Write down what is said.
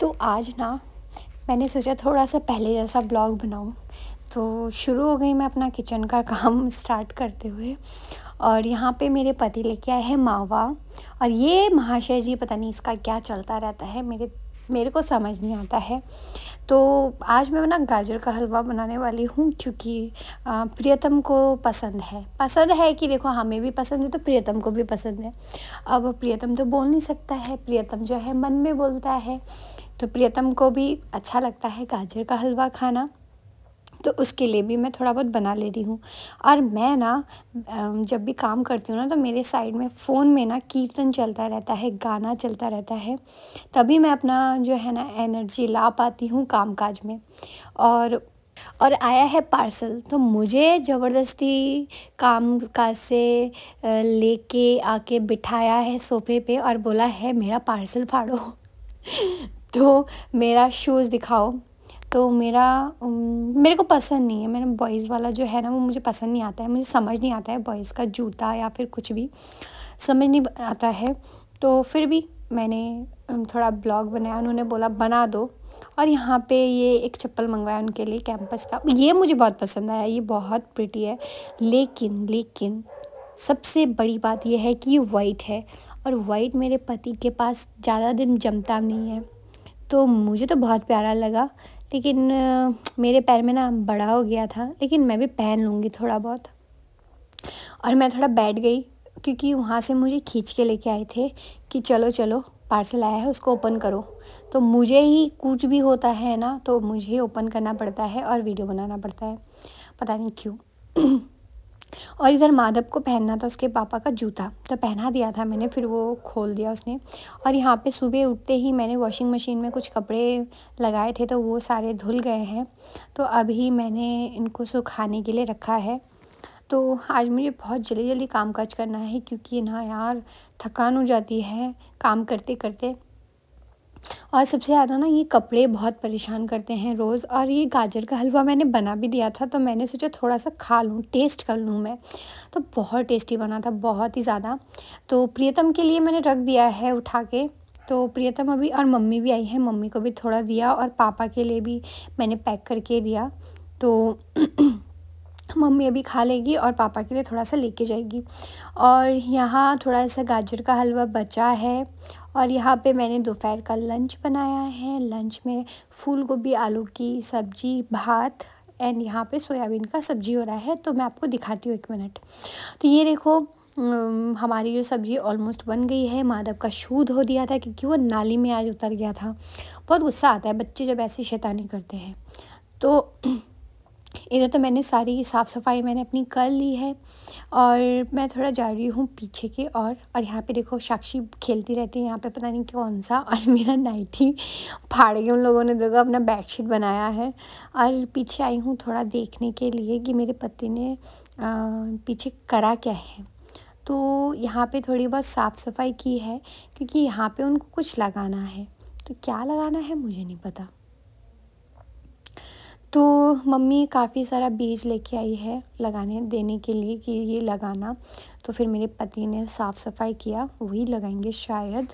तो आज ना मैंने सोचा थोड़ा सा पहले जैसा ब्लॉग बनाऊं तो शुरू हो गई मैं अपना किचन का काम स्टार्ट करते हुए और यहाँ पे मेरे पति लेके आए हैं मावा और ये महाशय जी पता नहीं इसका क्या चलता रहता है मेरे मेरे को समझ नहीं आता है तो आज मैं ना गाजर का हलवा बनाने वाली हूँ क्योंकि प्रियतम को पसंद है पसंद है कि देखो हमें भी पसंद है तो प्रियतम को भी पसंद है अब प्रियतम तो बोल नहीं सकता है प्रियतम जो है मन में बोलता है तो प्रियतम को भी अच्छा लगता है गाजर का हलवा खाना तो उसके लिए भी मैं थोड़ा बहुत बना ले रही हूँ और मैं ना जब भी काम करती हूँ ना तो मेरे साइड में फ़ोन में ना कीर्तन चलता रहता है गाना चलता रहता है तभी मैं अपना जो है ना एनर्जी ला पाती हूँ काम काज में और और आया है पार्सल तो मुझे ज़बरदस्ती काम काज से लेके आके बिठाया है सोफे पे और बोला है मेरा पार्सल फाड़ो तो मेरा शूज़ दिखाओ तो मेरा मेरे को पसंद नहीं है मेरा बॉयज़ वाला जो है ना वो मुझे पसंद नहीं आता है मुझे समझ नहीं आता है बॉयज़ का जूता या फिर कुछ भी समझ नहीं आता है तो फिर भी मैंने थोड़ा ब्लॉग बनाया उन्होंने बोला बना दो और यहाँ पे ये एक चप्पल मंगवाया उनके लिए कैंपस का ये मुझे बहुत पसंद आया ये बहुत प्रिटी है लेकिन लेकिन सबसे बड़ी बात यह है कि ये वाइट है और वाइट मेरे पति के पास ज़्यादा दिन जमता नहीं है तो मुझे तो बहुत प्यारा लगा लेकिन मेरे पैर में ना बड़ा हो गया था लेकिन मैं भी पहन लूँगी थोड़ा बहुत और मैं थोड़ा बैठ गई क्योंकि वहाँ से मुझे खींच के लेके आए थे कि चलो चलो पार्सल आया है उसको ओपन करो तो मुझे ही कुछ भी होता है ना तो मुझे ओपन करना पड़ता है और वीडियो बनाना पड़ता है पता नहीं क्यों और इधर माधव को पहनना था उसके पापा का जूता तो पहना दिया था मैंने फिर वो खोल दिया उसने और यहाँ पे सुबह उठते ही मैंने वॉशिंग मशीन में कुछ कपड़े लगाए थे तो वो सारे धुल गए हैं तो अभी मैंने इनको सुखाने के लिए रखा है तो आज मुझे बहुत जल्दी जल्दी काम काज करना है क्योंकि ना यार थकान हो जाती है काम करते करते और सबसे ज़्यादा ना ये कपड़े बहुत परेशान करते हैं रोज़ और ये गाजर का हलवा मैंने बना भी दिया था तो मैंने सोचा थोड़ा सा खा लूँ टेस्ट कर लूँ मैं तो बहुत टेस्टी बना था बहुत ही ज़्यादा तो प्रियतम के लिए मैंने रख दिया है उठा के तो प्रियतम अभी और मम्मी भी आई है मम्मी को भी थोड़ा दिया और पापा के लिए भी मैंने पैक करके दिया तो मम्मी अभी खा लेगी और पापा के लिए थोड़ा सा लेके जाएगी और यहाँ थोड़ा सा गाजर का हलवा बचा है और यहाँ पे मैंने दोपहर का लंच बनाया है लंच में फूल गोभी आलू की सब्जी भात एंड यहाँ पे सोयाबीन का सब्जी हो रहा है तो मैं आपको दिखाती हूँ एक मिनट तो ये देखो हमारी जो सब्ज़ी ऑलमोस्ट बन गई है माधव का शूद हो दिया था क्योंकि वो नाली में आज उतर गया था बहुत गुस्सा आता है बच्चे जब ऐसी शैतानी करते हैं तो इधर तो मैंने सारी साफ़ सफाई मैंने अपनी कर ली है और मैं थोड़ा जा रही हूँ पीछे के और और यहाँ पे देखो साक्षी खेलती रहती है यहाँ पे पता नहीं कौन सा और मेरा नाइटी फाड़ गया उन लोगों ने देखो अपना बेडशीट बनाया है और पीछे आई हूँ थोड़ा देखने के लिए कि मेरे पति ने पीछे करा क्या है तो यहाँ पे थोड़ी बहुत साफ़ सफाई की है क्योंकि यहाँ पे उनको कुछ लगाना है तो क्या लगाना है मुझे नहीं पता तो मम्मी काफ़ी सारा बीज लेके आई है लगाने देने के लिए कि ये लगाना तो फिर मेरे पति ने साफ़ सफाई किया वही लगाएंगे शायद